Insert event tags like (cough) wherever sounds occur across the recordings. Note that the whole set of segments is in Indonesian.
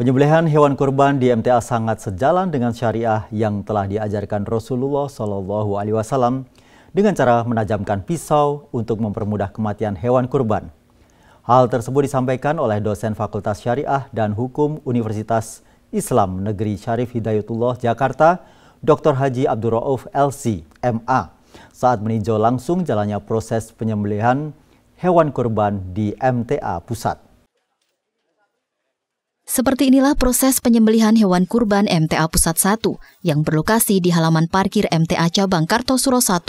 Penyembelihan hewan kurban di MTA sangat sejalan dengan syariah yang telah diajarkan Rasulullah Shallallahu Alaihi Wasallam dengan cara menajamkan pisau untuk mempermudah kematian hewan kurban. Hal tersebut disampaikan oleh dosen Fakultas Syariah dan Hukum Universitas Islam Negeri Syarif Hidayatullah Jakarta, Dr. Haji Abdul Rauf LC, MA, saat meninjau langsung jalannya proses penyembelihan hewan kurban di MTA Pusat. Seperti inilah proses penyembelihan hewan kurban MTA Pusat 1 yang berlokasi di halaman parkir MTA Cabang Kartosuro 1,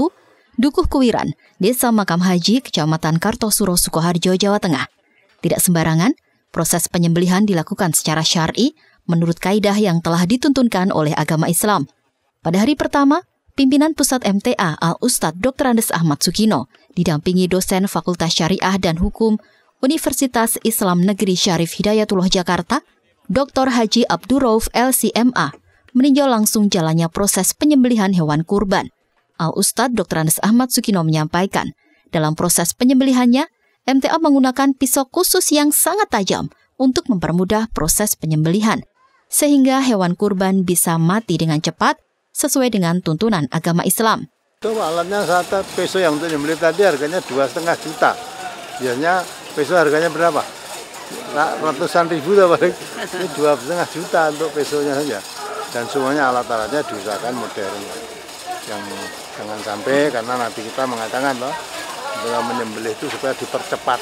Dukuh Kuwiran, Desa Makam Haji, Kecamatan Kartosuro, Sukoharjo, Jawa Tengah. Tidak sembarangan, proses penyembelihan dilakukan secara syar'i menurut kaidah yang telah dituntunkan oleh agama Islam. Pada hari pertama, pimpinan pusat MTA Al Ustadz Dr. Andes Ahmad Sukino didampingi dosen Fakultas Syariah dan Hukum Universitas Islam Negeri Syarif Hidayatullah Jakarta, Dr. Haji Abdurrauf LCMA, meninjau langsung jalannya proses penyembelihan hewan kurban. Al-Ustadz Dr. Anas Ahmad Sukino menyampaikan, dalam proses penyembelihannya, MTA menggunakan pisau khusus yang sangat tajam untuk mempermudah proses penyembelihan, sehingga hewan kurban bisa mati dengan cepat sesuai dengan tuntunan agama Islam. Itu alatnya satu pisau yang untuk nyembelih tadi harganya dua setengah juta. Biasanya Peso harganya berapa? Ratusan ribu lah paling. Ini dua setengah juta untuk pesonya saja. Dan semuanya alat-alatnya diusahakan modern. Yang jangan sampai karena nanti kita mengatakan loh dengan menyembelih itu supaya dipercepat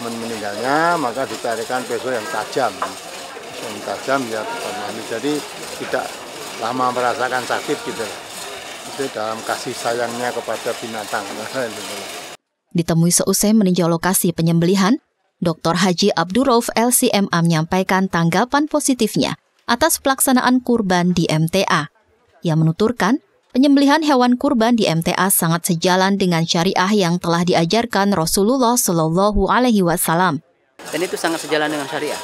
meninggalnya maka ditarikan peso yang tajam yang tajam ya nanti jadi tidak lama merasakan sakit gitu itu dalam kasih sayangnya kepada binatang (laughs) Ditemui seusai meninjau lokasi penyembelihan, Dr. Haji Abdurov LCMA menyampaikan tanggapan positifnya atas pelaksanaan kurban di MTA. Ia menuturkan, penyembelihan hewan kurban di MTA sangat sejalan dengan syariah yang telah diajarkan Rasulullah Shallallahu Alaihi Wasallam. Dan itu sangat sejalan dengan syariah.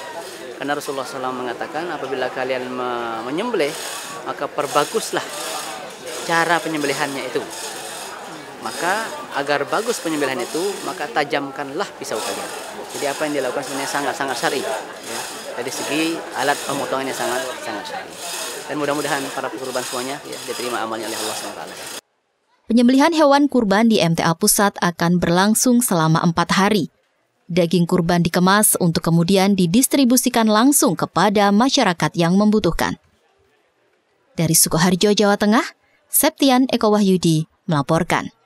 Karena Rasulullah SAW mengatakan apabila kalian menyembelih maka perbaguslah cara penyembelihannya itu. Maka agar bagus penyembelihan itu, maka tajamkanlah pisau kalian. Jadi apa yang dilakukan sebenarnya sangat-sangat syari. Ya. Dari segi alat pemotongannya sangat-sangat syari. Dan mudah-mudahan para kurban semuanya ya, diterima amalnya oleh Allah SWT. Penyembelihan hewan kurban di MTA Pusat akan berlangsung selama empat hari. Daging kurban dikemas untuk kemudian didistribusikan langsung kepada masyarakat yang membutuhkan. Dari Sukoharjo, Jawa Tengah, Septian Eko Wahyudi melaporkan.